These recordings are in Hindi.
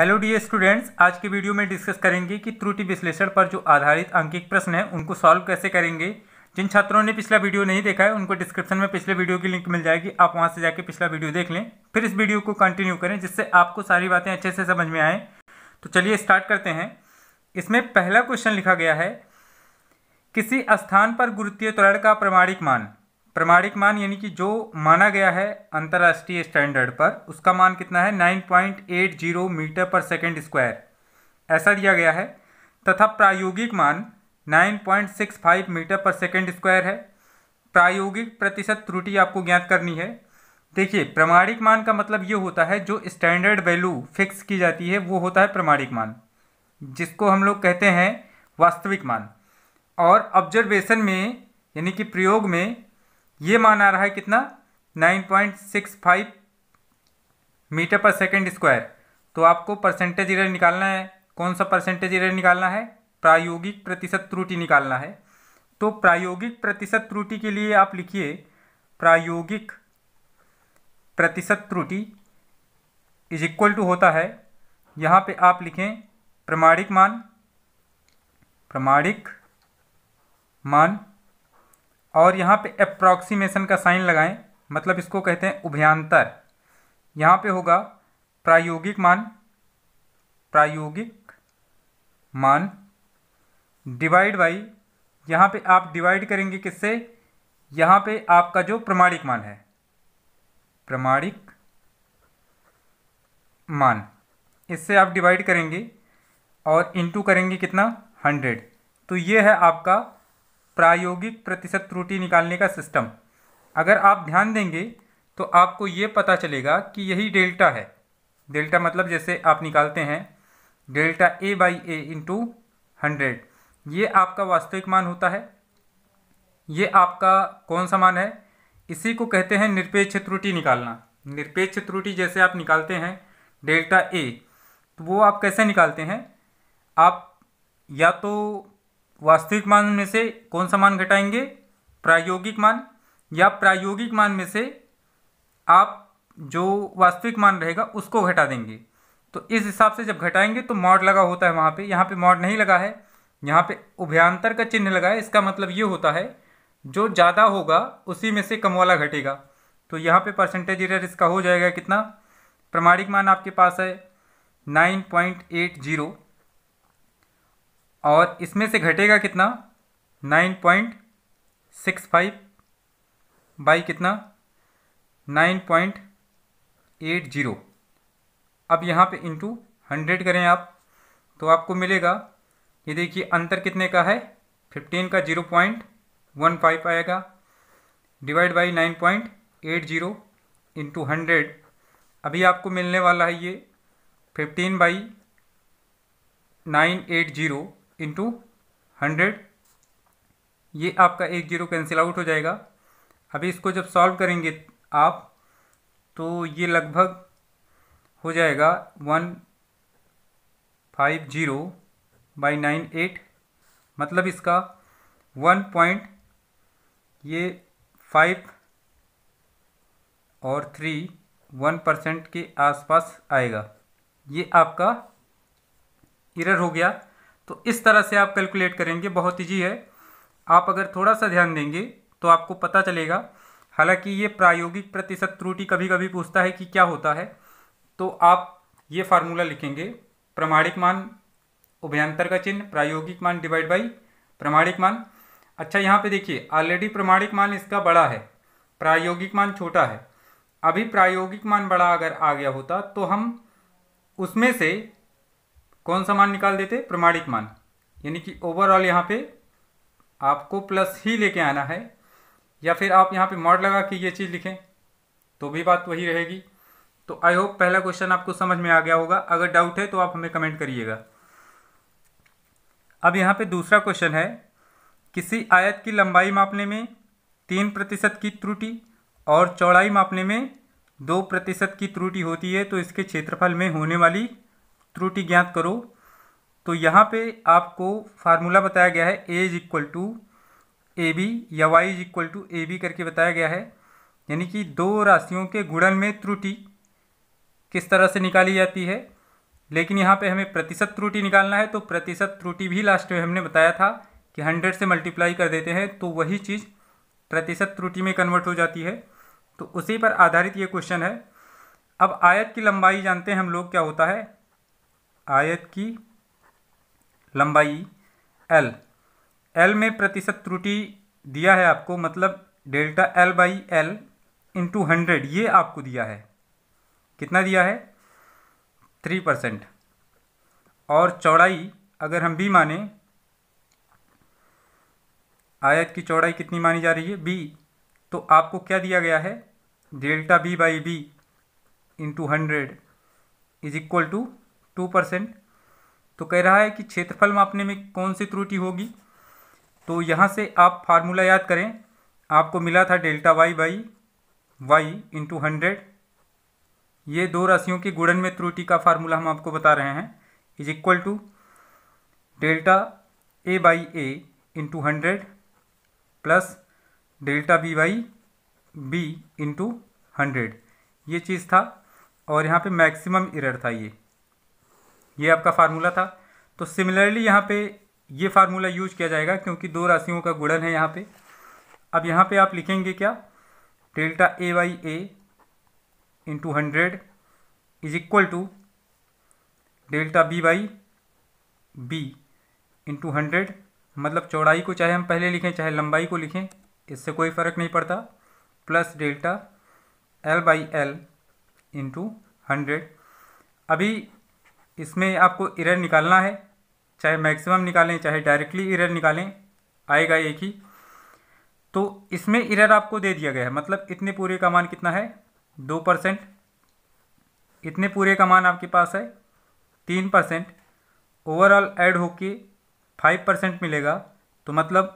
हेलो डी स्टूडेंट्स आज के वीडियो में डिस्कस करेंगे कि त्रुटि विश्लेषण पर जो आधारित अंकिक प्रश्न है उनको सॉल्व कैसे करेंगे जिन छात्रों ने पिछला वीडियो नहीं देखा है उनको डिस्क्रिप्शन में पिछले वीडियो की लिंक मिल जाएगी आप वहां से जाके पिछला वीडियो देख लें फिर इस वीडियो को कंटिन्यू करें जिससे आपको सारी बातें अच्छे से समझ में आएँ तो चलिए स्टार्ट करते हैं इसमें पहला क्वेश्चन लिखा गया है किसी स्थान पर गुरुत्वीय त्वरण का प्रमाणिक मान प्रमाणिक मान यानी कि जो माना गया है अंतर्राष्ट्रीय स्टैंडर्ड पर उसका मान कितना है 9.80 मीटर पर सेकंड स्क्वायर ऐसा दिया गया है तथा प्रायोगिक मान 9.65 मीटर पर सेकंड स्क्वायर है प्रायोगिक प्रतिशत त्रुटि आपको ज्ञात करनी है देखिए प्रमाणिक मान का मतलब ये होता है जो स्टैंडर्ड वैल्यू फिक्स की जाती है वो होता है प्रमाणिक मान जिसको हम लोग कहते हैं वास्तविक मान और ऑब्जर्वेशन में यानी कि प्रयोग में ये मान आ रहा है कितना 9.65 मीटर पर सेकंड स्क्वायर तो आपको परसेंटेज एरर निकालना है कौन सा परसेंटेज एरर निकालना है प्रायोगिक प्रतिशत त्रुटि निकालना है तो प्रायोगिक प्रतिशत त्रुटि के लिए आप लिखिए प्रायोगिक प्रतिशत त्रुटि इज इक्वल टू होता है यहाँ पे आप लिखें प्रमाणिक मान प्रमाणिक मान और यहाँ पे अप्रॉक्सीमेशन का साइन लगाएं मतलब इसको कहते हैं उभयांतर यहाँ पे होगा प्रायोगिक मान प्रायोगिक मान डिवाइड बाई यहाँ पे आप डिवाइड करेंगे किससे यहाँ पे आपका जो प्रमाणिक मान है प्रमाणिक मान इससे आप डिवाइड करेंगे और इनटू करेंगे कितना हंड्रेड तो ये है आपका प्रायोगिक प्रतिशत त्रुटि निकालने का सिस्टम अगर आप ध्यान देंगे तो आपको ये पता चलेगा कि यही डेल्टा है डेल्टा मतलब जैसे आप निकालते हैं delta A by A into hundred ये आपका वास्तविक मान होता है ये आपका कौन सा मान है इसी को कहते हैं निरपेक्ष त्रुटि निकालना निरपेक्ष त्रुटि जैसे आप निकालते हैं डेल्टा ए तो वो आप कैसे निकालते हैं आप या तो वास्तविक मान में से कौन सा मान घटाएंगे प्रायोगिक मान या प्रायोगिक मान में से आप जो वास्तविक मान रहेगा उसको घटा देंगे तो इस हिसाब से जब घटाएंगे तो मॉड लगा होता है वहाँ पे यहाँ पे मॉड नहीं लगा है यहाँ पे उभ्यांतर का चिन्ह लगा है इसका मतलब ये होता है जो ज़्यादा होगा उसी में से कम वाला घटेगा तो यहाँ पे परसेंटेज एरर इसका हो जाएगा कितना प्रमाणिक मान आपके पास है नाइन पॉइंट एट जीरो और इसमें से घटेगा कितना nine point six five by कितना नाइन पॉइंट एट जीरो अब यहाँ पे इंटू हंड्रेड करें आप तो आपको मिलेगा ये देखिए अंतर कितने का है फिफ्टीन का जीरो पॉइंट वन फाइव आएगा divide by nine point eight zero into hundred अभी आपको मिलने वाला है ये fifteen by nine eight zero into hundred ये आपका एक जीरो कैंसिल आउट हो जाएगा अभी इसको जब सॉल्व करेंगे आप तो ये लगभग हो जाएगा one five zero by nine eight मतलब इसका वन पॉइंट ये फाइव और थ्री वन परसेंट के आसपास आएगा ये आपका इरर हो गया तो इस तरह से आप कैलकुलेट करेंगे बहुत ईजी है आप अगर थोड़ा सा ध्यान देंगे तो आपको पता चलेगा हालांकि ये प्रायोगिक प्रतिशत त्रुटि कभी कभी पूछता है कि क्या होता है तो आप ये फार्मूला लिखेंगे प्रमाणिक मान उभयंतर का चिन्ह प्रायोगिक मान डिवाइड बाई प्रमाणिक मान अच्छा यहाँ पे देखिए ऑलरेडी प्रमाणिक मान इसका बड़ा है प्रायोगिक मान छोटा है अभी प्रायोगिक मान बड़ा अगर आ गया होता तो हम उसमें से कौन सा मान निकाल देते प्रमाणिक मान यानी कि ओवरऑल यहाँ पे आपको प्लस ही लेके आना है या फिर आप यहाँ पे मॉड लगा के ये चीज़ लिखें तो भी बात वही रहेगी तो आई होप पहला क्वेश्चन आपको समझ में आ गया होगा अगर डाउट है तो आप हमें कमेंट करिएगा अब यहाँ पे दूसरा क्वेश्चन है किसी आयत की लंबाई मापने में तीन प्रतिशत की त्रुटि और चौड़ाई मापने में दो प्रतिशत की त्रुटि होती है तो इसके क्षेत्रफल में होने वाली त्रुटि ज्ञात करो तो यहाँ पे आपको फार्मूला बताया गया है A is equal to A B या Y is equal to A B करके बताया गया है यानी कि दो राशियों के गुणन में त्रुटि किस तरह से निकाली जाती है लेकिन यहाँ पे हमें प्रतिशत त्रुटि निकालना है तो प्रतिशत त्रुटि भी लास्ट में हमने बताया था कि हंड्रेड से मल्टीप्लाई कर देते हैं तो वही चीज़ प्रतिशत त्रुटि में कन्वर्ट हो जाती है तो उसी पर आधारित ये क्वेश्चन है अब आयत की लंबाई जानते हैं हम लोग क्या होता है आयत की लंबाई एल एल में प्रतिशत त्रुटि दिया है आपको मतलब delta L by L into hundred ये आपको दिया है कितना दिया है थ्री परसेंट और चौड़ाई अगर हम बी माने आयत की चौड़ाई कितनी मानी जा रही है बी तो आपको क्या दिया गया है delta B by B into hundred is equal to two percent तो कह रहा है कि क्षेत्रफल मापने में कौन सी त्रुटि होगी तो यहाँ से आप फार्मूला याद करें आपको मिला था delta Y by Y into hundred ये दो राशियों के गुणन में त्रुटि का फार्मूला हम आपको बता रहे हैं is equal to delta A by A into hundred plus delta B by B into hundred ये चीज़ था और यहाँ पे मैक्सिमम एरर था ये ये आपका फार्मूला था तो सिमिलरली यहाँ पे ये फार्मूला यूज किया जाएगा क्योंकि दो राशियों का गुणन है यहाँ पे अब यहाँ पे आप लिखेंगे क्या delta A by A into hundred is equal to delta B by B into hundred मतलब चौड़ाई को चाहे हम पहले लिखें चाहे लंबाई को लिखें इससे कोई फ़र्क नहीं पड़ता plus delta L by L into hundred अभी इसमें आपको इरर निकालना है चाहे मैक्सिमम निकालें चाहे डायरेक्टली इरर निकालें आएगा एक ही तो इसमें इरर आपको दे दिया गया है मतलब इतने पूरे का मान कितना है दो परसेंट इतने पूरे का मान आपके पास है तीन परसेंट ओवरऑल ऐड होके फाइव परसेंट मिलेगा तो मतलब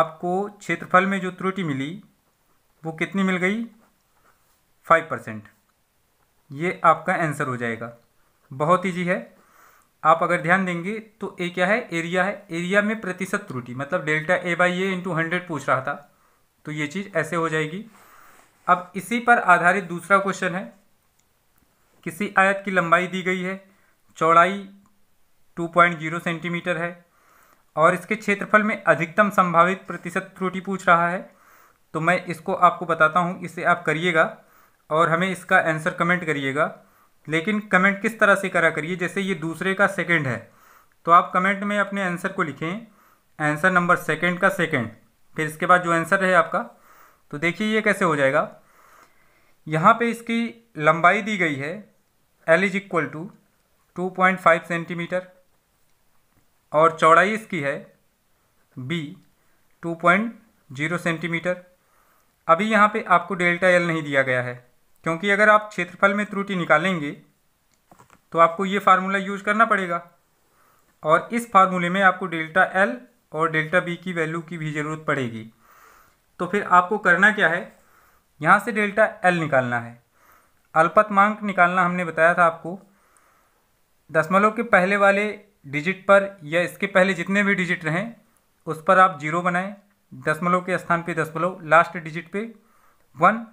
आपको क्षेत्रफल में जो त्रुटि मिली वो कितनी मिल गई फाइव परसेंट ये आपका आंसर हो जाएगा बहुत ईजी है आप अगर ध्यान देंगे तो ए क्या है एरिया है एरिया में प्रतिशत त्रुटि मतलब delta A by A into hundred पूछ रहा था तो ये चीज़ ऐसे हो जाएगी अब इसी पर आधारित दूसरा क्वेश्चन है किसी आयत की लंबाई दी गई है चौड़ाई 2.0 सेंटीमीटर है और इसके क्षेत्रफल में अधिकतम संभावित प्रतिशत त्रुटि पूछ रहा है तो मैं इसको आपको बताता हूँ इसे आप करिएगा और हमें इसका आंसर कमेंट करिएगा लेकिन कमेंट किस तरह से करा करिए जैसे ये दूसरे का सेकंड है तो आप कमेंट में अपने आंसर को लिखें आंसर नंबर सेकंड का सेकंड फिर इसके बाद जो आंसर है आपका तो देखिए ये कैसे हो जाएगा यहाँ पे इसकी लंबाई दी गई है L is equal to two point five centimetre और चौड़ाई इसकी है B two point zero centimetre अभी यहाँ पे आपको डेल्टा एल नहीं दिया गया है क्योंकि अगर आप क्षेत्रफल में त्रुटि निकालेंगे तो आपको ये फार्मूला यूज करना पड़ेगा और इस फार्मूले में आपको डेल्टा एल और डेल्टा बी की वैल्यू की भी ज़रूरत पड़ेगी तो फिर आपको करना क्या है यहाँ से डेल्टा एल निकालना है अल्पतमांक निकालना हमने बताया था आपको दशमलव के पहले वाले डिजिट पर या इसके पहले जितने भी डिजिट रहें उस पर आप जीरो बनाएं दशमलव के स्थान पे दशमलव लास्ट डिजिट पे वन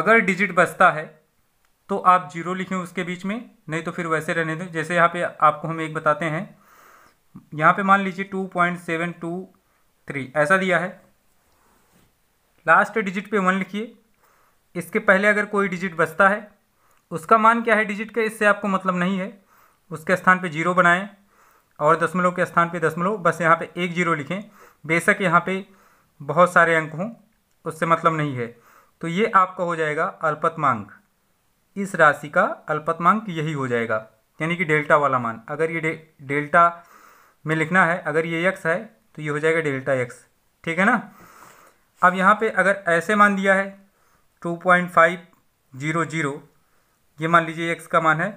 अगर डिजिट बचता है तो आप जीरो लिखें उसके बीच में नहीं तो फिर वैसे रहने दें जैसे यहाँ पे आपको हम एक बताते हैं यहाँ पे मान लीजिए two point seven two three ऐसा दिया है लास्ट डिजिट पे वन लिखिए इसके पहले अगर कोई डिजिट बचता है उसका मान क्या है डिजिट का इससे आपको मतलब नहीं है उसके स्थान पर जीरो बनाएँ और दसमलव के स्थान पर दसमलव बस यहाँ पर एक जीरो लिखें बेशक यहाँ पर बहुत सारे अंक हों उससे मतलब नहीं है तो ये आपका हो जाएगा अल्पतमांक इस राशि का अल्पतमांक यही हो जाएगा यानी कि डेल्टा वाला मान अगर ये डेल्टा में लिखना है अगर ये यक्स है तो ये हो जाएगा डेल्टा एक्स ठीक है ना अब यहाँ पे अगर ऐसे मान दिया है two point five zero zero ये मान लीजिए एक्स का मान है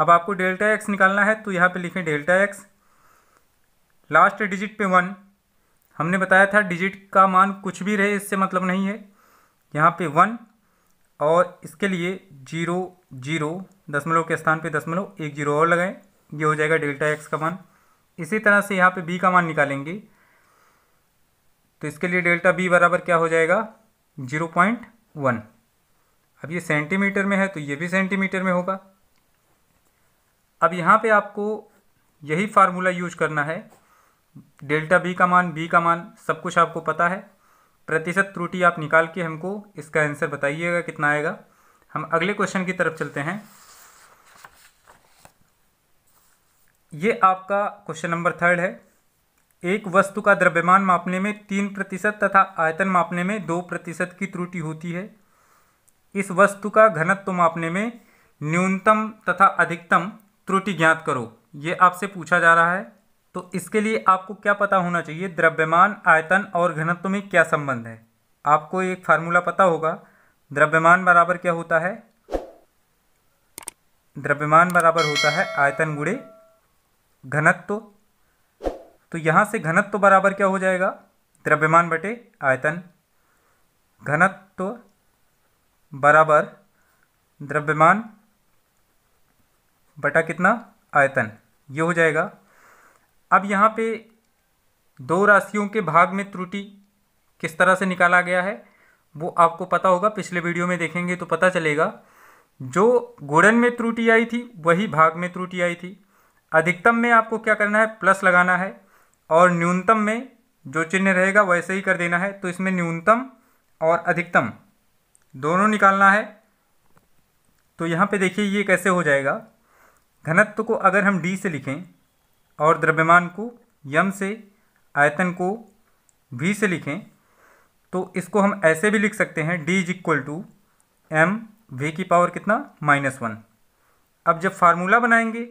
अब आपको डेल्टा एक्स निकालना है तो यहाँ पे लिखें डेल्टा एक्स लास्ट डिजिट पे वन हमने बताया था डिजिट का मान कुछ भी रहे इससे मतलब नहीं है यहाँ पे वन और इसके लिए जीरो जीरो दशमलव के स्थान पे दशमलव एक जीरो और लगाएं ये हो जाएगा डेल्टा एक्स का मान इसी तरह से यहाँ पे बी का मान निकालेंगे तो इसके लिए डेल्टा बी बराबर क्या हो जाएगा जीरो पॉइंट वन अब ये सेंटीमीटर में है तो ये भी सेंटीमीटर में होगा अब यहाँ पे आपको यही फार्मूला यूज करना है डेल्टा बी का मान बी का मान सब कुछ आपको पता है प्रतिशत त्रुटि आप निकाल के हमको इसका आंसर बताइएगा कितना आएगा हम अगले क्वेश्चन की तरफ चलते हैं ये आपका क्वेश्चन नंबर थर्ड है एक वस्तु का द्रव्यमान मापने में तीन प्रतिशत तथा आयतन मापने में दो प्रतिशत की त्रुटि होती है इस वस्तु का घनत्व मापने में न्यूनतम तथा अधिकतम त्रुटि ज्ञात करो ये आपसे पूछा जा रहा है तो इसके लिए आपको क्या पता होना चाहिए द्रव्यमान आयतन और घनत्व में क्या संबंध है आपको एक फार्मूला पता होगा द्रव्यमान बराबर क्या होता है द्रव्यमान बराबर होता है आयतन गुड़े घनत्व तो यहाँ से घनत्व बराबर क्या हो जाएगा द्रव्यमान बटे आयतन घनत्व बराबर द्रव्यमान बटा कितना आयतन ये हो जाएगा अब यहाँ पे दो राशियों के भाग में त्रुटि किस तरह से निकाला गया है वो आपको पता होगा पिछले वीडियो में देखेंगे तो पता चलेगा जो गुणन में त्रुटि आई थी वही भाग में त्रुटि आई थी अधिकतम में आपको क्या करना है प्लस लगाना है और न्यूनतम में जो चिन्ह रहेगा वैसे ही कर देना है तो इसमें न्यूनतम और अधिकतम दोनों निकालना है तो यहाँ पे देखिए ये कैसे हो जाएगा घनत्व को अगर हम डी से लिखें और द्रव्यमान को यम से आयतन को भी से लिखें तो इसको हम ऐसे भी लिख सकते हैं D is equal to M V की पावर कितना माइनस वन अब जब फार्मूला बनाएंगे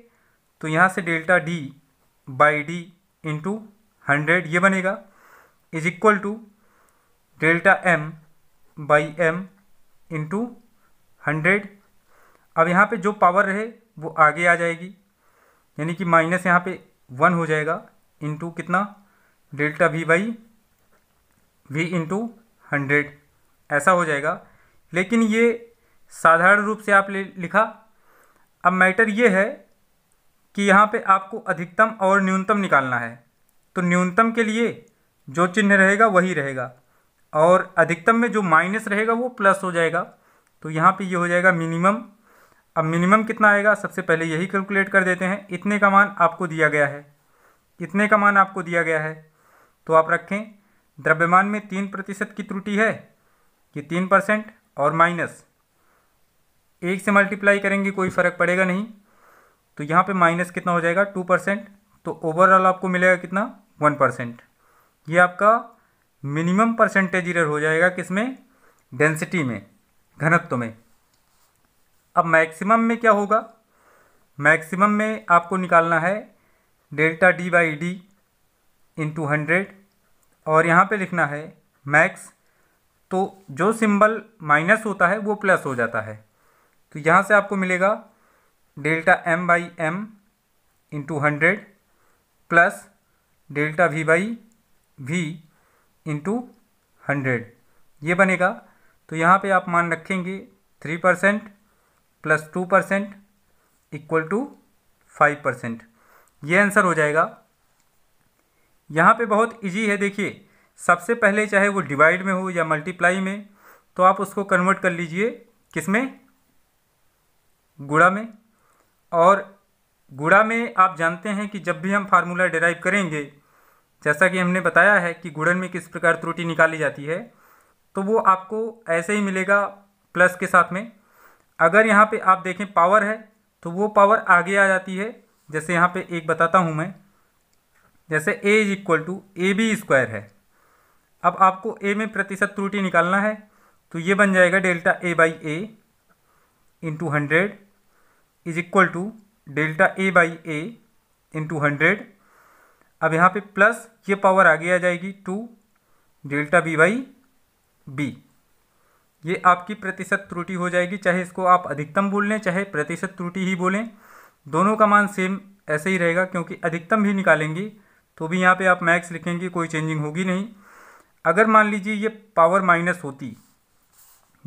तो यहाँ से delta D by D into hundred ये बनेगा is equal to delta M by M into hundred अब यहाँ पे जो पावर रहे वो आगे आ जाएगी यानी कि माइनस यहाँ पे वन हो जाएगा इंटू कितना delta V by V into hundred ऐसा हो जाएगा लेकिन ये साधारण रूप से आप ले लिखा अब मैटर ये है कि यहाँ पे आपको अधिकतम और न्यूनतम निकालना है तो न्यूनतम के लिए जो चिन्ह रहेगा वही रहेगा और अधिकतम में जो माइनस रहेगा वो प्लस हो जाएगा तो यहाँ पे ये यह हो जाएगा मिनिमम अब मिनिमम कितना आएगा सबसे पहले यही कैलकुलेट कर देते हैं इतने का मान आपको दिया गया है इतने का मान आपको दिया गया है तो आप रखें द्रव्यमान में तीन प्रतिशत की त्रुटि है कि तीन परसेंट और माइनस एक से मल्टीप्लाई करेंगे कोई फ़र्क पड़ेगा नहीं तो यहाँ पे माइनस कितना हो जाएगा टू परसेंट तो ओवरऑल आपको मिलेगा कितना वन परसेंट ये आपका मिनिमम परसेंटेज इरर हो जाएगा किसमें डेंसिटी में घनत्व में अब मैक्सिमम में क्या होगा मैक्सिमम में आपको निकालना है delta D by D into hundred और यहाँ पे लिखना है मैक्स तो जो सिंबल माइनस होता है वो प्लस हो जाता है तो यहाँ से आपको मिलेगा delta M by M into hundred plus delta V by V into hundred ये बनेगा तो यहाँ पे आप मान रखेंगे three percent plus two percent equal to five percent ये आंसर हो जाएगा यहाँ पे बहुत इजी है देखिए सबसे पहले चाहे वो डिवाइड में हो या मल्टीप्लाई में तो आप उसको कन्वर्ट कर लीजिए किस में गुड़ा में और गुड़ा में आप जानते हैं कि जब भी हम फार्मूला डिराइव करेंगे जैसा कि हमने बताया है कि गुड़न में किस प्रकार त्रुटि निकाली जाती है तो वो आपको ऐसे ही मिलेगा प्लस के साथ में अगर यहाँ पे आप देखें पावर है तो वो पावर आगे आ जाती है जैसे यहाँ पे एक बताता हूँ मैं जैसे A is equal to A B square है अब आपको ए में प्रतिशत त्रुटि निकालना है तो ये बन जाएगा delta A by A into hundred is equal to delta A by A into hundred अब यहाँ पे प्लस ये पावर आगे आ जाएगी two delta B by B ये आपकी प्रतिशत त्रुटि हो जाएगी चाहे इसको आप अधिकतम बोल लें चाहे प्रतिशत त्रुटि ही बोलें दोनों का मान सेम ऐसे ही रहेगा क्योंकि अधिकतम भी निकालेंगे तो भी यहाँ पे आप मैक्स लिखेंगे कोई चेंजिंग होगी नहीं अगर मान लीजिए ये पावर माइनस होती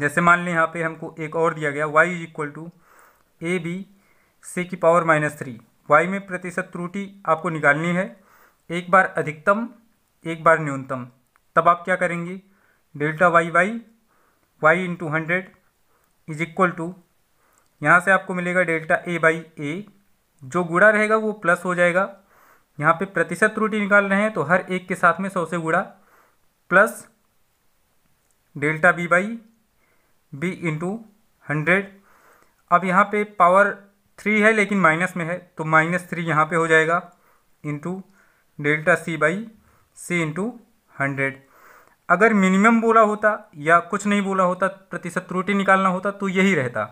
जैसे मान लें यहाँ पे हमको एक और दिया गया Y is equal to A B C की पावर माइनस थ्री वाई में प्रतिशत त्रुटि आपको निकालनी है एक बार अधिकतम एक बार न्यूनतम तब आप क्या करेंगे delta Y Y Y into hundred is equal to यहाँ से आपको मिलेगा डेल्टा ए बाई ए जो गुड़ा रहेगा वो प्लस हो जाएगा यहाँ पे प्रतिशत त्रुटि निकाल रहे हैं तो हर एक के साथ में सौ से गुड़ा plus delta B by B into hundred अब यहाँ पे पावर थ्री है लेकिन माइनस में है तो माइनस थ्री यहाँ पर हो जाएगा into delta C by C into hundred अगर मिनिमम बोला होता या कुछ नहीं बोला होता प्रतिशत त्रुटि निकालना होता तो यही रहता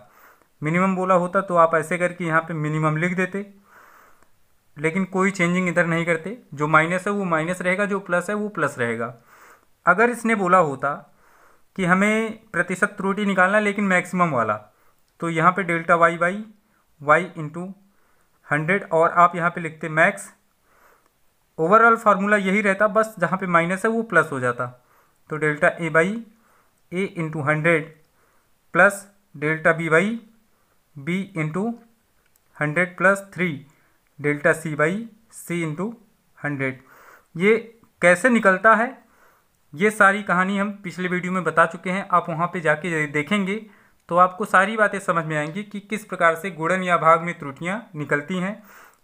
मिनिमम बोला होता तो आप ऐसे करके यहाँ पे मिनिमम लिख देते लेकिन कोई चेंजिंग इधर नहीं करते जो माइनस है वो माइनस रहेगा जो प्लस है वो प्लस रहेगा अगर इसने बोला होता कि हमें प्रतिशत त्रुटि निकालना लेकिन मैक्सिमम वाला तो यहाँ पे delta Y Y Y into hundred और आप यहाँ पे लिखते मैक्स ओवरऑल फार्मूला यही रहता बस जहाँ पे माइनस है वो प्लस हो जाता तो delta A by A into hundred plus delta B by B into hundred plus three delta C by C into hundred ये कैसे निकलता है ये सारी कहानी हम पिछले वीडियो में बता चुके हैं आप वहाँ पे जाके देखेंगे तो आपको सारी बातें समझ में आएंगी कि किस प्रकार से गुणन या भाग में त्रुटियाँ निकलती हैं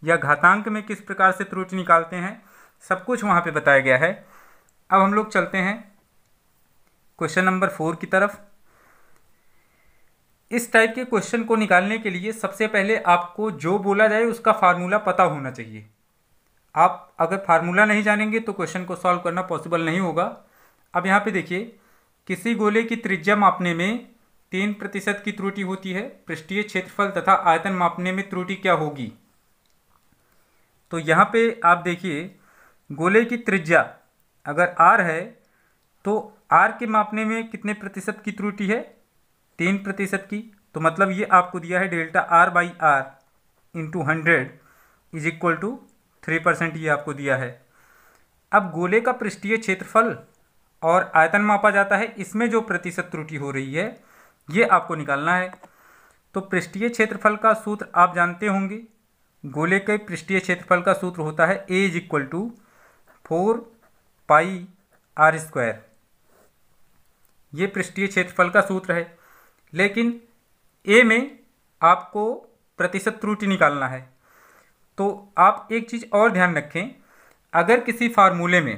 या घातांक में किस प्रकार से त्रुटि निकालते हैं सब कुछ वहाँ पे बताया गया है अब हम लोग चलते हैं क्वेश्चन नंबर फोर की तरफ इस टाइप के क्वेश्चन को निकालने के लिए सबसे पहले आपको जो बोला जाए उसका फार्मूला पता होना चाहिए आप अगर फार्मूला नहीं जानेंगे तो क्वेश्चन को सॉल्व करना पॉसिबल नहीं होगा अब यहाँ पे देखिए किसी गोले की त्रिज्या मापने में तीन प्रतिशत की त्रुटि होती है पृष्ठीय क्षेत्रफल तथा आयतन मापने में त्रुटि क्या होगी तो यहाँ पे आप देखिए गोले की त्रिज्या अगर आर है तो आर के मापने में कितने प्रतिशत की त्रुटि है तीन प्रतिशत की तो मतलब ये आपको दिया है delta R by R into hundred is equal to three percent ये आपको दिया है अब गोले का पृष्ठीय क्षेत्रफल और आयतन मापा जाता है इसमें जो प्रतिशत त्रुटि हो रही है ये आपको निकालना है तो पृष्ठीय क्षेत्रफल का सूत्र आप जानते होंगे गोले के पृष्ठीय क्षेत्रफल का सूत्र होता है A is equal to four pi R square ये पृष्ठीय क्षेत्रफल का सूत्र है लेकिन ए में आपको प्रतिशत त्रुटि निकालना है तो आप एक चीज़ और ध्यान रखें अगर किसी फार्मूले में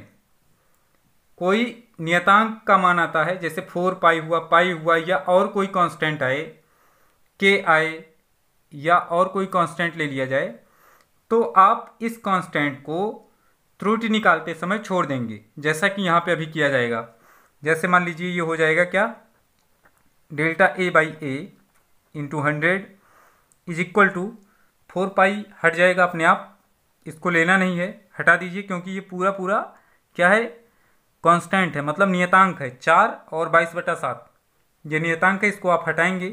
कोई नियतांक का मान आता है जैसे फोर पाई हुआ पाई हुआ या और कोई कांस्टेंट आए के आए या और कोई कांस्टेंट ले लिया जाए तो आप इस कांस्टेंट को त्रुटि निकालते समय छोड़ देंगे जैसा कि यहाँ पे अभी किया जाएगा जैसे मान लीजिए ये हो जाएगा क्या delta A by A into hundred is equal to four pi हट जाएगा अपने आप इसको लेना नहीं है हटा दीजिए क्योंकि ये पूरा पूरा क्या है कांस्टेंट है मतलब नियतांक है चार और बाईस बटा सात ये नियतांक है इसको आप हटाएंगे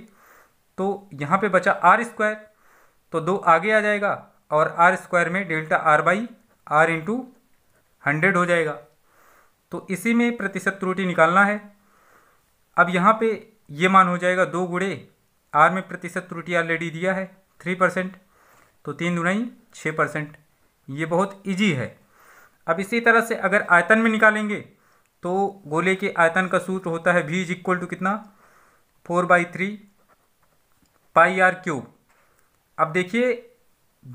तो यहाँ पे बचा आर स्क्वायर तो दो आगे आ जाएगा और आर स्क्वायर में delta R by R into hundred हो जाएगा तो इसी में प्रतिशत त्रुटि निकालना है अब यहाँ पे ये मान हो जाएगा दो गुड़े आर में प्रतिशत त्रुटि ऑलरेडी दिया है थ्री परसेंट तो तीन दुनाई छः परसेंट ये बहुत इजी है अब इसी तरह से अगर आयतन में निकालेंगे तो गोले के आयतन का सूत्र होता है भी इज इक्वल टू कितना four by three pi R cube अब देखिए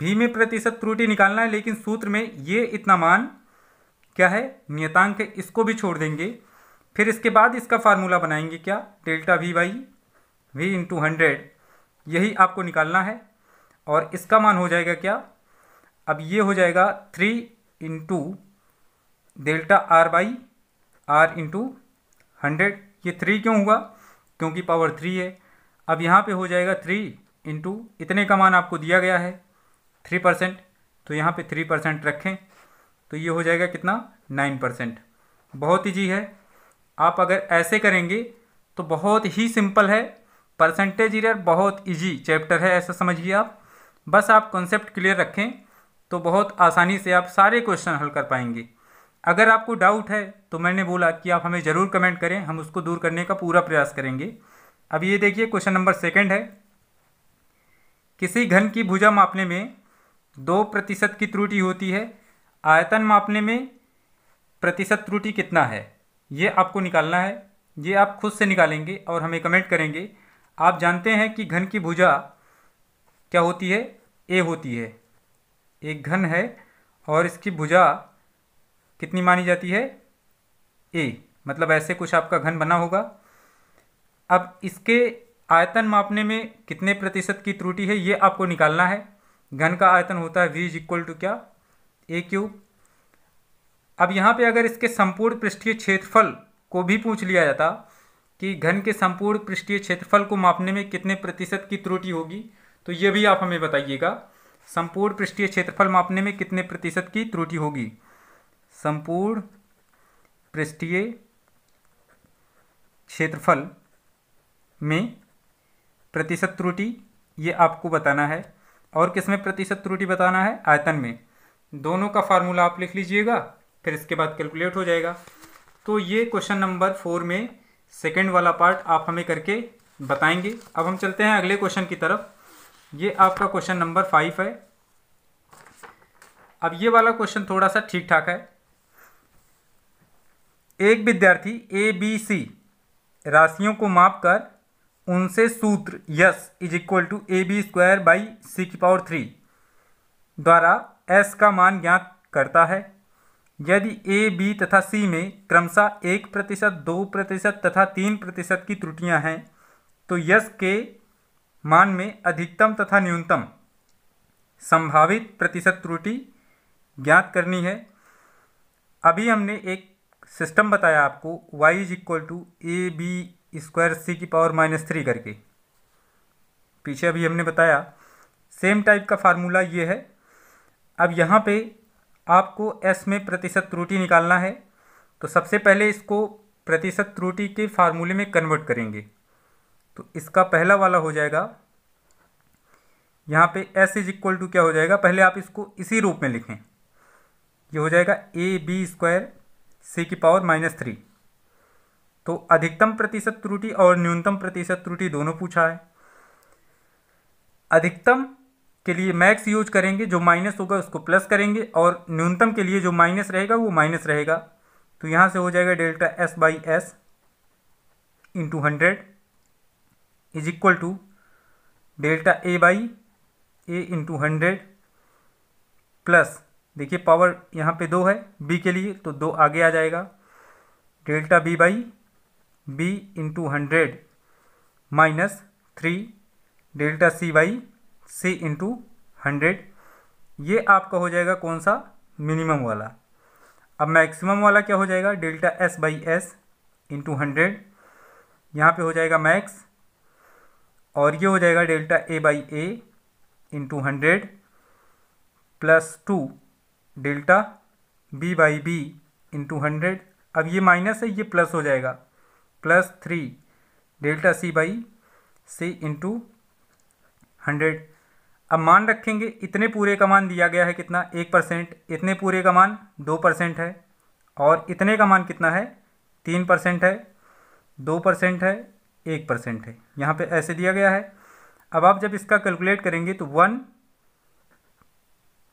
भी में प्रतिशत त्रुटि निकालना है लेकिन सूत्र में ये इतना मान क्या है नियतांक है इसको भी छोड़ देंगे फिर इसके बाद इसका फार्मूला बनाएंगे क्या delta V Y V into hundred यही आपको निकालना है और इसका मान हो जाएगा क्या अब ये हो जाएगा three into delta R by R into hundred ये थ्री क्यों हुआ क्योंकि पावर थ्री है अब यहाँ पे हो जाएगा थ्री इंटू इतने का मान आपको दिया गया है थ्री परसेंट तो यहाँ पे थ्री परसेंट रखें तो ये हो जाएगा कितना नाइन परसेंट बहुत ईजी है आप अगर ऐसे करेंगे तो बहुत ही सिंपल है परसेंटेज एरर बहुत ईजी चैप्टर है ऐसा समझिए आप बस आप कॉन्सेप्ट क्लियर रखें तो बहुत आसानी से आप सारे क्वेश्चन हल कर पाएंगे अगर आपको डाउट है तो मैंने बोला कि आप हमें ज़रूर कमेंट करें हम उसको दूर करने का पूरा प्रयास करेंगे अब ये देखिए क्वेश्चन नंबर सेकंड है किसी घन की भुजा मापने में दो प्रतिशत की त्रुटि होती है आयतन मापने में प्रतिशत त्रुटि कितना है ये आपको निकालना है ये आप खुद से निकालेंगे और हमें कमेंट करेंगे आप जानते हैं कि घन की भुजा क्या होती है ए होती है एक घन है और इसकी भुजा कितनी मानी जाती है ए मतलब ऐसे कुछ आपका घन बना होगा अब इसके आयतन मापने में कितने प्रतिशत की त्रुटि है ये आपको निकालना है घन का आयतन होता है वी इज इक्वल टू क्या ए क्यूब अब यहाँ पे अगर इसके संपूर्ण पृष्ठीय क्षेत्रफल को भी पूछ लिया जाता कि घन के संपूर्ण पृष्ठीय क्षेत्रफल को मापने में कितने प्रतिशत की त्रुटि होगी तो ये भी आप हमें बताइएगा संपूर्ण पृष्ठीय क्षेत्रफल मापने में कितने प्रतिशत की त्रुटि होगी संपूर्ण पृष्ठीय क्षेत्रफल में प्रतिशत त्रुटि ये आपको बताना है और किस में प्रतिशत त्रुटि बताना है आयतन में दोनों का फार्मूला आप लिख लीजिएगा फिर इसके बाद कैलकुलेट हो जाएगा तो ये क्वेश्चन नंबर फोर में सेकेंड वाला पार्ट आप हमें करके बताएंगे अब हम चलते हैं अगले क्वेश्चन की तरफ ये आपका क्वेश्चन नंबर फाइव है अब ये वाला क्वेश्चन थोड़ा सा ठीक ठाक है एक विद्यार्थी ए बी सी राशियों को माप कर उनसे सूत्र S is equal to A B square by C की पावर थ्री द्वारा एस का मान ज्ञात करता है यदि ए बी तथा सी में क्रमशः एक प्रतिशत दो प्रतिशत तथा तीन प्रतिशत की त्रुटियां हैं तो यस के मान में अधिकतम तथा न्यूनतम संभावित प्रतिशत त्रुटि ज्ञात करनी है अभी हमने एक सिस्टम बताया आपको y is equal to A B square C की पावर माइनस थ्री करके पीछे अभी हमने बताया सेम टाइप का फार्मूला ये है अब यहाँ पे आपको एस में प्रतिशत त्रुटि निकालना है तो सबसे पहले इसको प्रतिशत त्रुटि के फार्मूले में कन्वर्ट करेंगे तो इसका पहला वाला हो जाएगा यहाँ पे एस इज इक्वल टू क्या हो जाएगा पहले आप इसको इसी रूप में लिखें ये हो जाएगा ए बी स्क्वायर सी की पावर माइनस थ्री तो अधिकतम प्रतिशत त्रुटि और न्यूनतम प्रतिशत त्रुटि दोनों पूछा है अधिकतम के लिए मैक्स यूज करेंगे जो माइनस होगा उसको प्लस करेंगे और न्यूनतम के लिए जो माइनस रहेगा वो माइनस रहेगा तो यहाँ से हो जाएगा delta S by S into hundred is equal to delta A by A into hundred plus देखिए पावर यहाँ पे दो है बी के लिए तो दो आगे आ जाएगा delta B by B into hundred minus three delta C by C into hundred ये आपका हो जाएगा कौन सा मिनिमम वाला अब मैक्सिमम वाला क्या हो जाएगा delta S by S into hundred यहाँ पर हो जाएगा मैक्स और ये हो जाएगा delta A by A into hundred plus two delta B by B into hundred अब ये माइनस है ये प्लस हो जाएगा plus three delta C by C into hundred अब मान रखेंगे इतने पूरे का मान दिया गया है कितना एक परसेंट इतने पूरे का मान दो परसेंट है और इतने का मान कितना है तीन परसेंट है दो परसेंट है एक परसेंट है यहाँ पे ऐसे दिया गया है अब आप जब इसका कैलकुलेट करेंगे तो one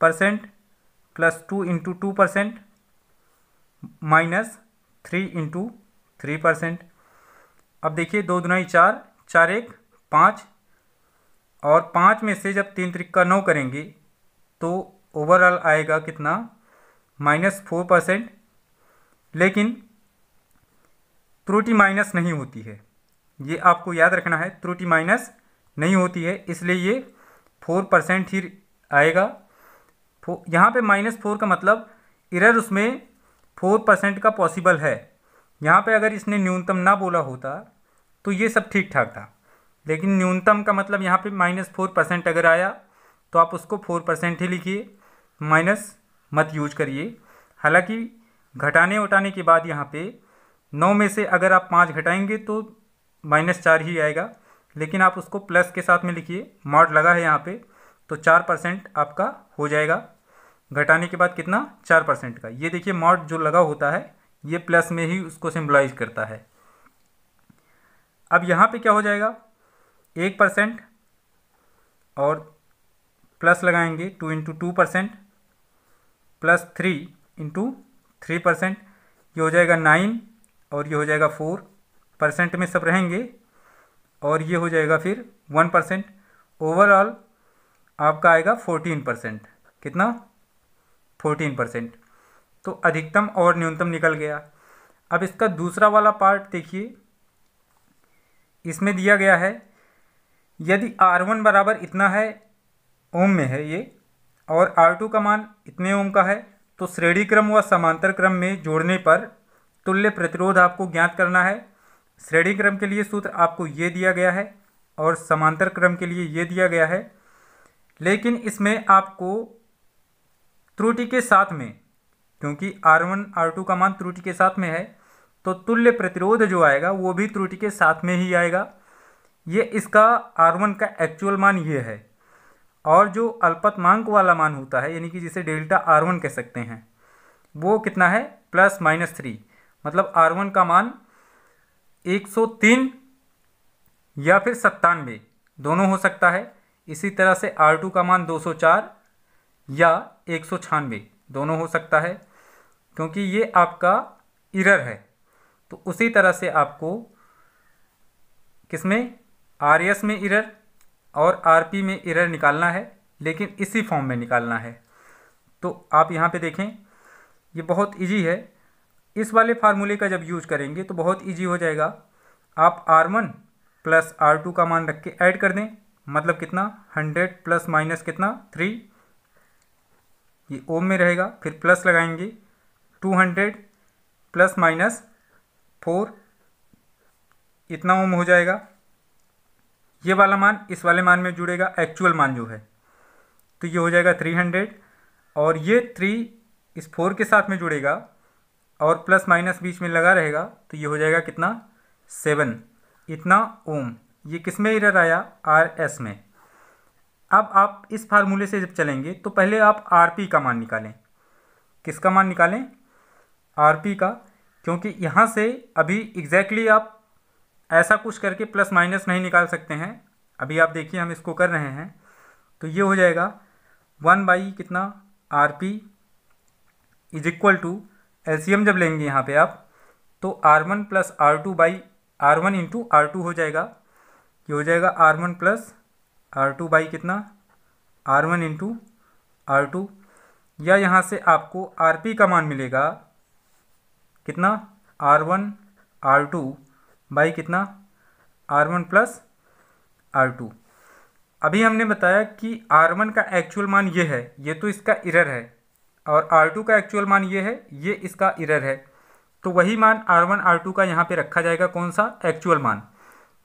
percent plus two into two percent minus three into three percent अब देखिए दो दुनाई चार चार एक पाँच और पाँच में से जब तीन त्रिक का नौ करेंगे तो ओवरऑल आएगा कितना माइनस फोर परसेंट लेकिन त्रुटि माइनस नहीं होती है ये आपको याद रखना है त्रुटि माइनस नहीं होती है इसलिए ये फोर परसेंट ही आएगा यहाँ पे माइनस फोर का मतलब इरर उसमें फोर परसेंट का पॉसिबल है यहाँ पे अगर इसने न्यूनतम ना बोला होता तो ये सब ठीक ठाक था लेकिन न्यूनतम का मतलब यहाँ पे माइनस फोर परसेंट अगर आया तो आप उसको फोर परसेंट ही लिखिए माइनस मत यूज करिए हालांकि घटाने उटाने के बाद यहाँ पे नौ में से अगर आप पाँच घटाएंगे तो माइनस चार ही आएगा लेकिन आप उसको प्लस के साथ में लिखिए मॉड लगा है यहाँ पे तो चार परसेंट आपका हो जाएगा घटाने के बाद कितना चार परसेंट का ये देखिए मॉड जो लगा होता है ये प्लस में ही उसको सिम्बलाइज करता है अब यहाँ पे क्या हो जाएगा एक परसेंट और प्लस लगाएंगे two into two percent plus three into three percent ये हो जाएगा नाइन और ये हो जाएगा फोर परसेंट में सब रहेंगे और ये हो जाएगा फिर वन परसेंट ओवरऑल आपका आएगा फोर्टीन परसेंट कितना फोर्टीन परसेंट तो अधिकतम और न्यूनतम निकल गया अब इसका दूसरा वाला पार्ट देखिए इसमें दिया गया है यदि आर वन बराबर इतना है ओम में है ये और आर टू का मान इतने ओम का है तो श्रेणी क्रम व समांतर क्रम में जोड़ने पर तुल्य प्रतिरोध आपको ज्ञात करना है श्रेणी क्रम के लिए सूत्र आपको ये दिया गया है और समांतर क्रम के लिए ये दिया गया है लेकिन इसमें आपको त्रुटि के साथ में क्योंकि आर वन आर टू का मान त्रुटि के साथ में है तो तुल्य प्रतिरोध जो आएगा वो भी त्रुटि के साथ में ही आएगा ये इसका आर वन का एक्चुअल मान ये है और जो अल्पतमांक वाला मान होता है यानी कि जिसे डेल्टा आर वन कह सकते हैं वो कितना है प्लस माइनस थ्री मतलब आर वन का मान एक सौ तीन या फिर सत्तानवे दोनों हो सकता है इसी तरह से आर टू का मान दो सौ चार या एक सौ छानवे दोनों हो सकता है क्योंकि ये आपका इरर है तो उसी तरह से आपको किसमें आर एस में इरर और आर पी में इरर निकालना है लेकिन इसी फॉर्म में निकालना है तो आप यहाँ पे देखें ये बहुत इजी है इस वाले फार्मूले का जब यूज करेंगे तो बहुत इजी हो जाएगा आप R one plus R two का मान रख के ऐड कर दें मतलब कितना हंड्रेड प्लस माइनस कितना थ्री ये ओम में रहेगा फिर प्लस लगाएंगे two hundred plus minus four इतना ओम हो जाएगा ये वाला मान इस वाले मान में जुड़ेगा एक्चुअल मान जो है तो ये हो जाएगा थ्री हंड्रेड और ये थ्री इस फोर के साथ में जुड़ेगा और प्लस माइनस बीच में लगा रहेगा तो ये हो जाएगा कितना सेवन इतना ओम ये किस में इरर आया आर एस में अब आप इस फार्मूले से जब चलेंगे तो पहले आप आर पी का मान निकालें किसका मान निकालें आर पी का क्योंकि यहाँ से अभी एग्जैक्टली exactly आप ऐसा कुछ करके प्लस माइनस नहीं निकाल सकते हैं अभी आप देखिए हम इसको कर रहे हैं तो ये हो जाएगा वन बाई कितना R P is equal to L जब लेंगे यहाँ पे आप तो R one plus R two by R one into R two हो जाएगा ये हो जाएगा R one plus R two by कितना R one into R two या यहाँ से आपको आर पी का मान मिलेगा कितना R one R two by कितना R one plus R two अभी हमने बताया कि आर वन का एक्चुअल मान ये है ये तो इसका इरर है और आर टू का एक्चुअल मान ये है ये इसका इरर है तो वही मान आर वन आर टू का यहाँ पे रखा जाएगा कौन सा एक्चुअल मान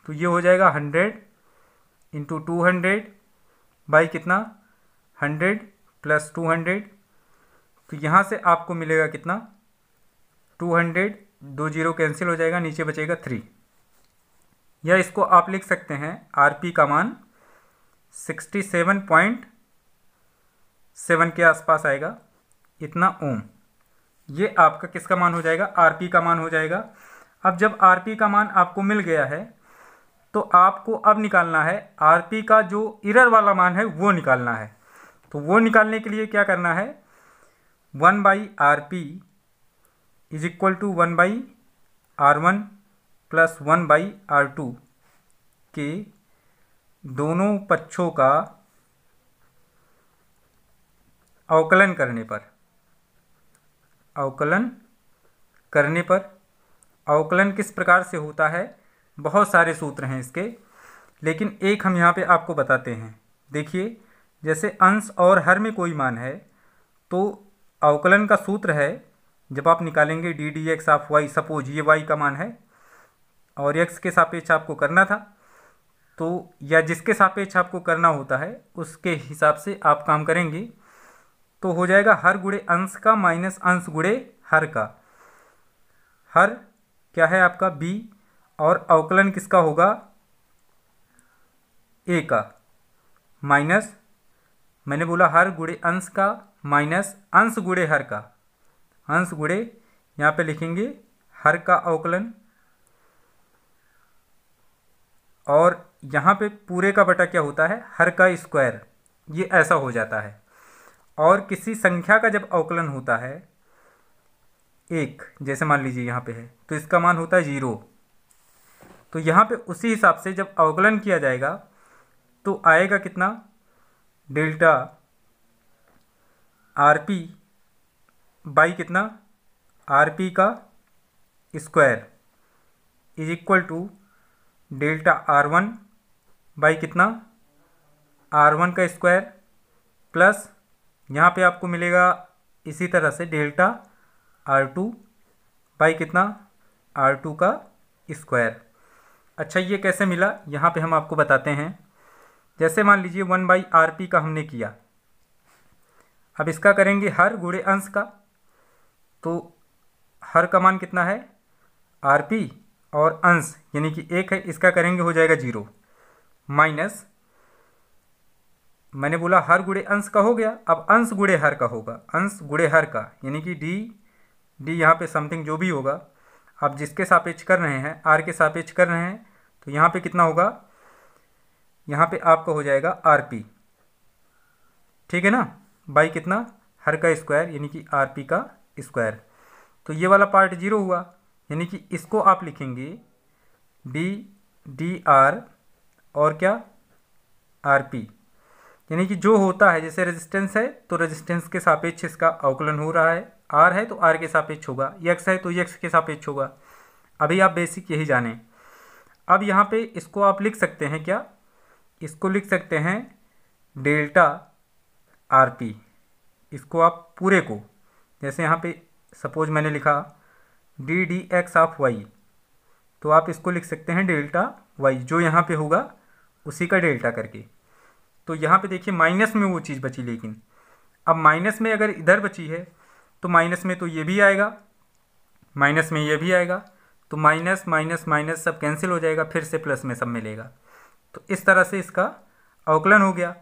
तो ये हो जाएगा hundred into two hundred by कितना हंड्रेड प्लस टू हंड्रेड तो यहाँ से आपको मिलेगा कितना टू हंड्रेड दो जीरो कैंसिल हो जाएगा नीचे बचेगा थ्री या इसको आप लिख सकते हैं पी का मान 67.7 के आसपास आएगा इतना ओम ये आपका किसका मान हो जाएगा पी का मान हो जाएगा अब जब पी का मान आपको मिल गया है तो आपको अब निकालना है पी का जो इरर वाला मान है वो निकालना है तो वो निकालने के लिए क्या करना है one by R P is equal to one by R one plus one by R two के दोनों पक्षों का अवकलन करने पर अवकलन करने पर अवकलन किस प्रकार से होता है बहुत सारे सूत्र हैं इसके लेकिन एक हम यहाँ पे आपको बताते हैं देखिए जैसे अंश और हर में कोई मान है तो अवकलन का सूत्र है जब आप निकालेंगे D D X of Y suppose ये वाई का मान है और यक्स के सापेक्ष आपको करना था तो या जिसके सापेक्ष आपको करना होता है उसके हिसाब से आप काम करेंगे तो हो जाएगा हर गुड़े अंश का माइनस अंश गुड़े हर का हर क्या है आपका बी और अवकलन किसका होगा ए का माइनस मैंने बोला हर गुड़े अंश का माइनस अंश गुड़े हर का अंश गुड़े यहाँ पे लिखेंगे हर का अवकलन और यहाँ पे पूरे का बटा क्या होता है हर का स्क्वायर ये ऐसा हो जाता है और किसी संख्या का जब अवकलन होता है एक जैसे मान लीजिए यहाँ पे है तो इसका मान होता है ज़ीरो तो यहाँ पे उसी हिसाब से जब अवकलन किया जाएगा तो आएगा कितना डेल्टा आर पी बाई कितना आर पी का square is equal to delta R one by कितना आर वन का स्क्वायर प्लस यहाँ पे आपको मिलेगा इसी तरह से डेल्टा आर टू बाई कितना आर टू का स्क्वायर अच्छा ये कैसे मिला यहाँ पे हम आपको बताते हैं जैसे मान लीजिए वन बाई आर पी का हमने किया अब इसका करेंगे हर गुड़े अंश का तो हर का मान कितना है आर पी और अंश यानी कि एक है इसका करेंगे हो जाएगा जीरो माइनस मैंने बोला हर गुड़े अंश का हो गया अब अंश गुड़े हर का होगा अंश गुड़े हर का यानी कि डी डी यहाँ पे समथिंग जो भी होगा आप जिसके सापेक्ष कर रहे हैं आर के सापेक्ष कर रहे हैं तो यहाँ पे कितना होगा यहाँ पे आपका हो जाएगा आर पी ठीक है ना बाई कितना हर का स्क्वायर यानी कि आर पी का स्क्वायर तो ये वाला पार्ट जीरो हुआ यानी कि इसको आप लिखेंगे डी डी आर और क्या आर पी यानी कि जो होता है जैसे रेजिस्टेंस है तो रेजिस्टेंस के सापेक्ष इसका अवकलन हो रहा है आर है तो आर के सापेक्ष होगा यक्स है तो यक्स के सापेक्ष होगा अभी आप बेसिक यही जाने अब यहाँ पे इसको आप लिख सकते हैं क्या इसको लिख सकते हैं डेल्टा आर पी इसको आप पूरे को जैसे यहाँ पे सपोज मैंने लिखा D D X of Y तो आप इसको लिख सकते हैं डेल्टा वाई जो यहाँ पे होगा उसी का डेल्टा करके तो यहाँ पे देखिए माइनस में वो चीज़ बची लेकिन अब माइनस में अगर इधर बची है तो माइनस में तो ये भी आएगा माइनस में ये भी आएगा तो माइनस माइनस माइनस सब कैंसिल हो जाएगा फिर से प्लस में सब मिलेगा तो इस तरह से इसका अवकलन हो गया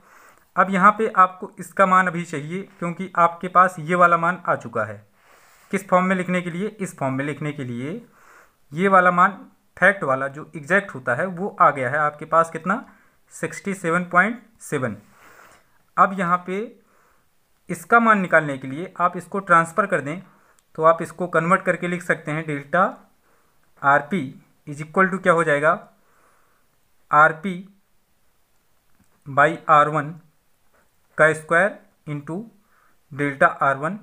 अब यहाँ पे आपको इसका मान अभी चाहिए क्योंकि आपके पास ये वाला मान आ चुका है किस फॉर्म में लिखने के लिए इस फॉर्म में लिखने के लिए ये वाला मान फैक्ट वाला जो एग्जैक्ट होता है वो आ गया है आपके पास कितना सिक्सटी सेवन पॉइंट सेवन अब यहाँ पे इसका मान निकालने के लिए आप इसको ट्रांसफ़र कर दें तो आप इसको कन्वर्ट करके लिख सकते हैं delta R P is equal to क्या हो जाएगा R P by R one का square into delta R one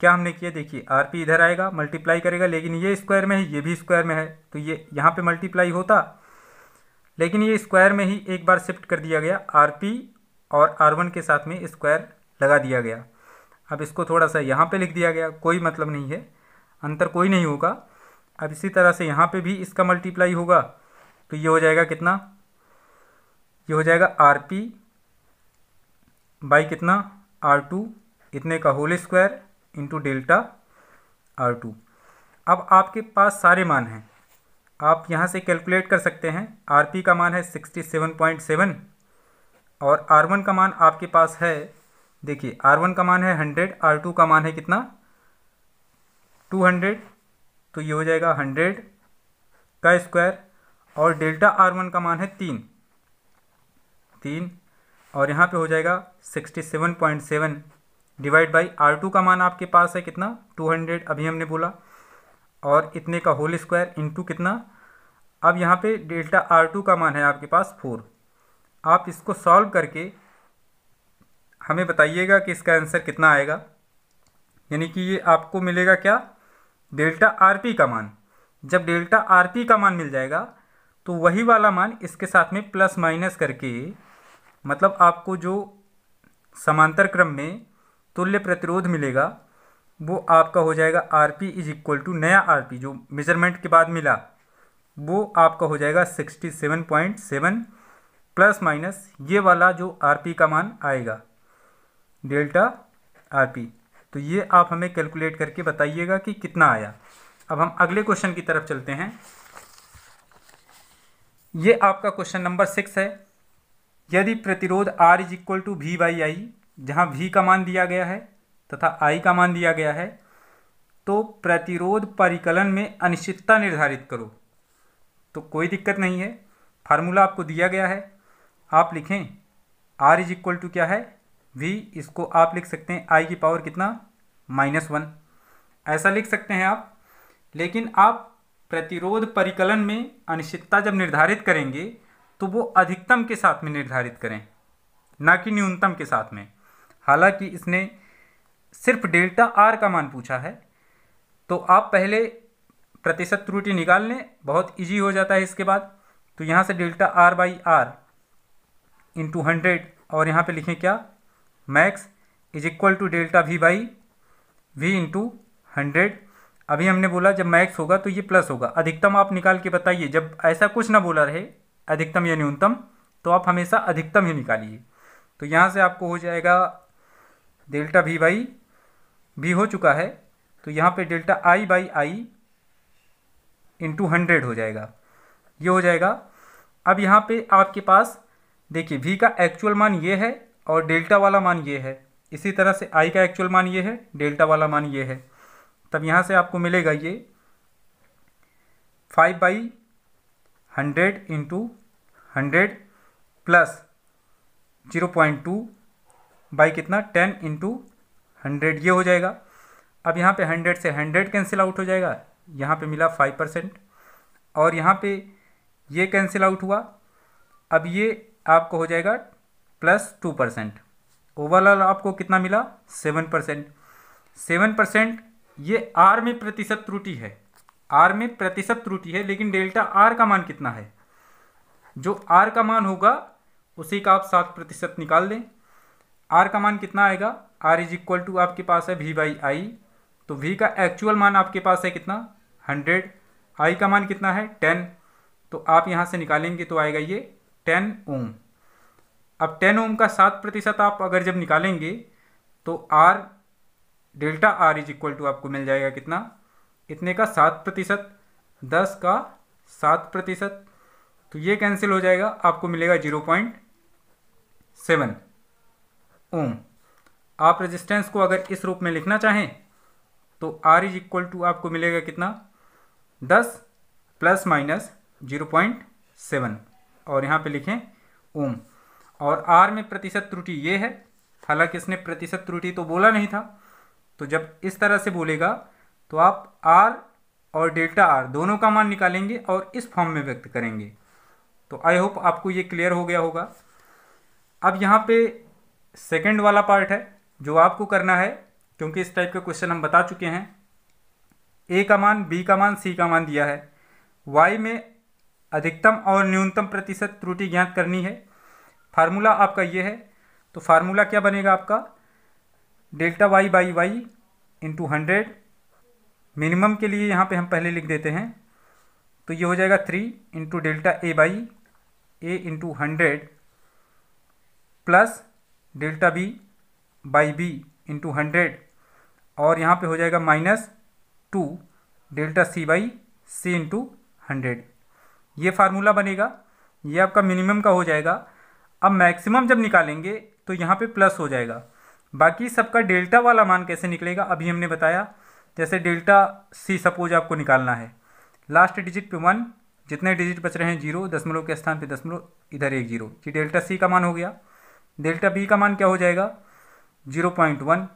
क्या हमने किया देखिए आर पी इधर आएगा मल्टीप्लाई करेगा लेकिन ये स्क्वायर में है ये भी स्क्वायर में है तो ये यहाँ पे मल्टीप्लाई होता लेकिन ये स्क्वायर में ही एक बार शिफ्ट कर दिया गया आर पी और आर वन के साथ में स्क्वायर लगा दिया गया अब इसको थोड़ा सा यहाँ पे लिख दिया गया कोई मतलब नहीं है अंतर कोई नहीं होगा अब इसी तरह से यहाँ पर भी इसका मल्टीप्लाई होगा तो ये हो जाएगा कितना ये हो जाएगा आर पी बाई कितना आर टू इतने का whole square into delta R two अब आपके पास सारे मान हैं आप यहाँ से कैलकुलेट कर सकते हैं आर पी का मान है सिक्सटी सेवन पॉइंट सेवन और आर वन का मान आपके पास है देखिए आर वन का मान है हंड्रेड आर टू का मान है कितना टू हंड्रेड तो ये हो जाएगा हंड्रेड का स्क्वायर और डेल्टा आर वन का मान है तीन तीन और यहाँ पे हो जाएगा sixty seven point seven divide by R two का मान आपके पास है कितना टू हंड्रेड अभी हमने बोला और इतने का होल स्क्वायर इंटू कितना अब यहाँ पे डेल्टा आर टू का मान है आपके पास फोर आप इसको सॉल्व करके हमें बताइएगा कि इसका आंसर कितना आएगा यानी कि ये आपको मिलेगा क्या डेल्टा आर पी का मान जब डेल्टा आर पी का मान मिल जाएगा तो वही वाला मान इसके साथ में प्लस माइनस करके मतलब आपको जो समांतर क्रम में तुल्य प्रतिरोध मिलेगा वो आपका हो जाएगा R P is equal to नया आर पी जो मेजरमेंट के बाद मिला वो आपका हो जाएगा sixty seven point seven plus minus ये वाला जो आर पी का मान आएगा डेल्टा आर पी तो ये आप हमें कैलकुलेट करके बताइएगा कि कितना आया अब हम अगले क्वेश्चन की तरफ चलते हैं ये आपका क्वेश्चन नंबर सिक्स है यदि प्रतिरोध R is equal to V by I जहाँ वी का मान दिया गया है तथा आई का मान दिया गया है तो प्रतिरोध परिकलन में अनिश्चितता निर्धारित करो तो कोई दिक्कत नहीं है फार्मूला आपको दिया गया है आप लिखें आर इज इक्वल टू क्या है वी इसको आप लिख सकते हैं आई की पावर कितना माइनस वन ऐसा लिख सकते हैं आप लेकिन आप प्रतिरोध परिकलन में अनिश्चितता जब निर्धारित करेंगे तो वो अधिकतम के साथ में निर्धारित करें ना कि न्यूनतम के साथ में हालांकि इसने सिर्फ डेल्टा आर का मान पूछा है तो आप पहले प्रतिशत त्रुटि निकाल लें बहुत इजी हो जाता है इसके बाद तो यहाँ से delta R by R into hundred और यहाँ पे लिखें क्या max is equal to delta V by V into hundred अभी हमने बोला जब मैक्स होगा तो ये प्लस होगा अधिकतम आप निकाल के बताइए जब ऐसा कुछ ना बोला रहे अधिकतम या न्यूनतम तो आप हमेशा अधिकतम ही निकालिए तो यहाँ से आपको हो जाएगा डेल्टा वी बाई वी हो चुका है तो यहाँ पे delta I by I into hundred हो जाएगा ये हो जाएगा अब यहाँ पे आपके पास देखिए वी का एक्चुअल मान ये है और डेल्टा वाला मान ये है इसी तरह से आई का एक्चुअल मान ये है डेल्टा वाला मान ये है तब यहाँ से आपको मिलेगा ये five by hundred into hundred plus zero point two by कितना टेन इंटू हंड्रेड ये हो जाएगा अब यहाँ पे हंड्रेड से हंड्रेड कैंसिल आउट हो जाएगा यहाँ पे मिला फाइव परसेंट और यहाँ पे ये कैंसिल आउट हुआ अब ये आपको हो जाएगा प्लस टू परसेंट ओवरऑल आपको कितना मिला सेवन परसेंट सेवन परसेंट ये आर में प्रतिशत त्रुटि है आर में प्रतिशत त्रुटि है लेकिन डेल्टा आर का मान कितना है जो आर का मान होगा उसी का आप सात प्रतिशत निकाल दें आर का मान कितना आएगा आर इज इक्वल टू आपके पास है वी बाई आई तो वी का एक्चुअल मान आपके पास है कितना हंड्रेड आई का मान कितना है टेन तो आप यहाँ से निकालेंगे तो आएगा ये टेन ओम अब टेन ओम का सात प्रतिशत आप अगर जब निकालेंगे तो R delta R is equal to आपको मिल जाएगा कितना इतने का सात प्रतिशत दस का सात प्रतिशत तो ये कैंसिल हो जाएगा आपको मिलेगा जीरो पॉइंट सेवन ओम आप रेजिस्टेंस को अगर इस रूप में लिखना चाहें तो आर इज इक्वल टू आपको मिलेगा कितना दस plus minus zero point seven और यहाँ पे लिखें ओम और आर में प्रतिशत त्रुटि ये है हालांकि इसने प्रतिशत त्रुटि तो बोला नहीं था तो जब इस तरह से बोलेगा तो आप आर और डेल्टा आर दोनों का मान निकालेंगे और इस फॉर्म में व्यक्त करेंगे तो आई होप आपको ये क्लियर हो गया होगा अब यहाँ पे सेकेंड वाला पार्ट है जो आपको करना है क्योंकि इस टाइप के क्वेश्चन हम बता चुके हैं ए का मान बी का मान सी का मान दिया है वाई में अधिकतम और न्यूनतम प्रतिशत त्रुटि ज्ञात करनी है फार्मूला आपका ये है तो फार्मूला क्या बनेगा आपका delta Y by Y into hundred minimum के लिए यहाँ पे हम पहले लिख देते हैं तो ये हो जाएगा three into delta A by A into hundred plus delta B by B into hundred और यहाँ पे हो जाएगा minus two delta C by C into hundred ये फार्मूला बनेगा ये आपका मिनिमम का हो जाएगा अब मैक्सिमम जब निकालेंगे तो यहाँ पे प्लस हो जाएगा बाकी सबका डेल्टा वाला मान कैसे निकलेगा अभी हमने बताया जैसे डेल्टा सी सपोज आपको निकालना है लास्ट डिजिट पे वन जितने डिजिट बच रहे हैं जीरो दशमलव के स्थान पे दशमलव इधर एक जीरो ये डेल्टा सी का मान हो गया डेल्टा बी का मान क्या हो जाएगा जीरो पॉइंट वन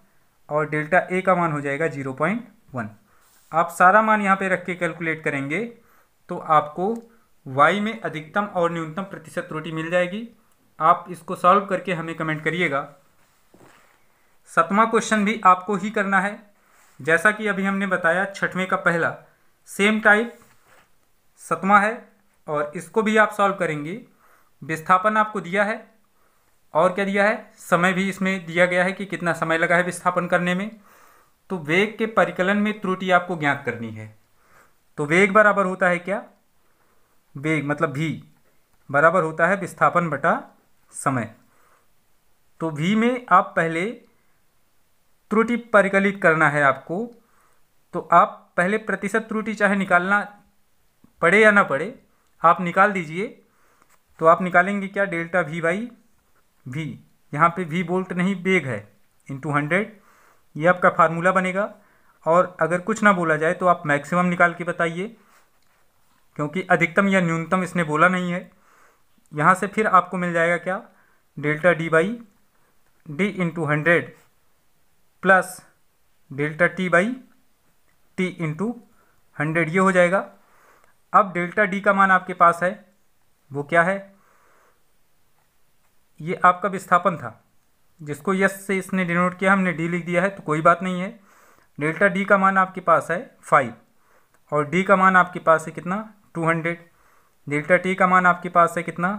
और डेल्टा ए का मान हो जाएगा जीरो पॉइंट वन आप सारा मान यहाँ पे रख के कैलकुलेट करेंगे तो आपको वाई में अधिकतम और न्यूनतम प्रतिशत त्रुटि मिल जाएगी आप इसको सॉल्व करके हमें कमेंट करिएगा सतवा क्वेश्चन भी आपको ही करना है जैसा कि अभी हमने बताया छठवें का पहला सेम टाइप सतवा है और इसको भी आप सॉल्व करेंगे विस्थापन आपको दिया है और क्या दिया है समय भी इसमें दिया गया है कि कितना समय लगा है विस्थापन करने में तो वेग के परिकलन में त्रुटि आपको ज्ञात करनी है तो वेग बराबर होता है क्या वेग मतलब भी बराबर होता है विस्थापन बटा समय तो भी में आप पहले त्रुटि परिकलित करना है आपको तो आप पहले प्रतिशत त्रुटि चाहे निकालना पड़े या ना पड़े आप निकाल दीजिए तो आप निकालेंगे क्या डेल्टा भी बाई वी यहाँ पे वी बोल्ट नहीं बेग है इंटू हंड्रेड ये आपका फार्मूला बनेगा और अगर कुछ ना बोला जाए तो आप मैक्सिमम निकाल के बताइए क्योंकि अधिकतम या न्यूनतम इसने बोला नहीं है यहाँ से फिर आपको मिल जाएगा क्या delta D by D into hundred plus delta T by T into hundred ये हो जाएगा अब डेल्टा डी का मान आपके पास है वो क्या है ये आपका विस्थापन था जिसको यस से इसने डिनोट किया हमने डी लिख दिया है तो कोई बात नहीं है डेल्टा डी का मान आपके पास है फाइव और डी का मान आपके पास है कितना टू हंड्रेड डेल्टा टी का मान आपके पास है कितना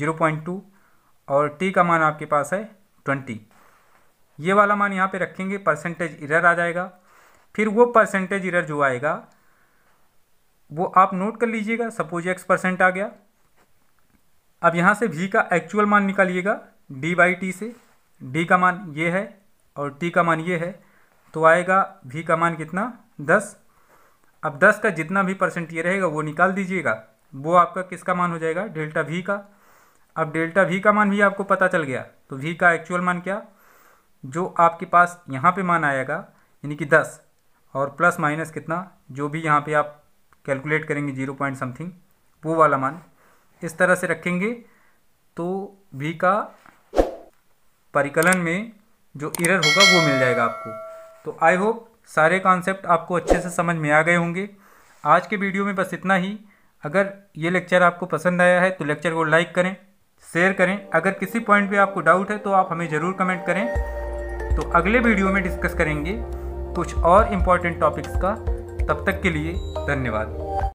जीरो पॉइंट टू और टी का मान आपके पास है ट्वेंटी ये वाला मान यहाँ पे रखेंगे परसेंटेज इरर आ जाएगा फिर वो परसेंटेज इरर जो आएगा वो आप नोट कर लीजिएगा सपोज एक्स परसेंट आ गया अब यहाँ से वी का एक्चुअल मान निकालिएगा डी बाई टी से डी का मान ये है और टी का मान ये है तो आएगा वी का मान कितना दस अब दस का जितना भी परसेंट ये रहेगा वो निकाल दीजिएगा वो आपका किसका मान हो जाएगा डेल्टा वी का अब डेल्टा वी का मान भी आपको पता चल गया तो वी का एक्चुअल मान क्या जो आपके पास यहाँ पे मान आएगा यानी कि दस और प्लस माइनस कितना जो भी यहाँ पे आप कैलकुलेट करेंगे जीरो पॉइंट समथिंग वो वाला मान इस तरह से रखेंगे तो वी का परिकलन में जो इरर होगा वो मिल जाएगा आपको तो आई होप सारे कॉन्सेप्ट आपको अच्छे से समझ में आ गए होंगे आज के वीडियो में बस इतना ही अगर ये लेक्चर आपको पसंद आया है तो लेक्चर को लाइक करें शेयर करें अगर किसी पॉइंट पे आपको डाउट है तो आप हमें ज़रूर कमेंट करें तो अगले वीडियो में डिस्कस करेंगे कुछ और इम्पॉर्टेंट टॉपिक्स का तब तक के लिए धन्यवाद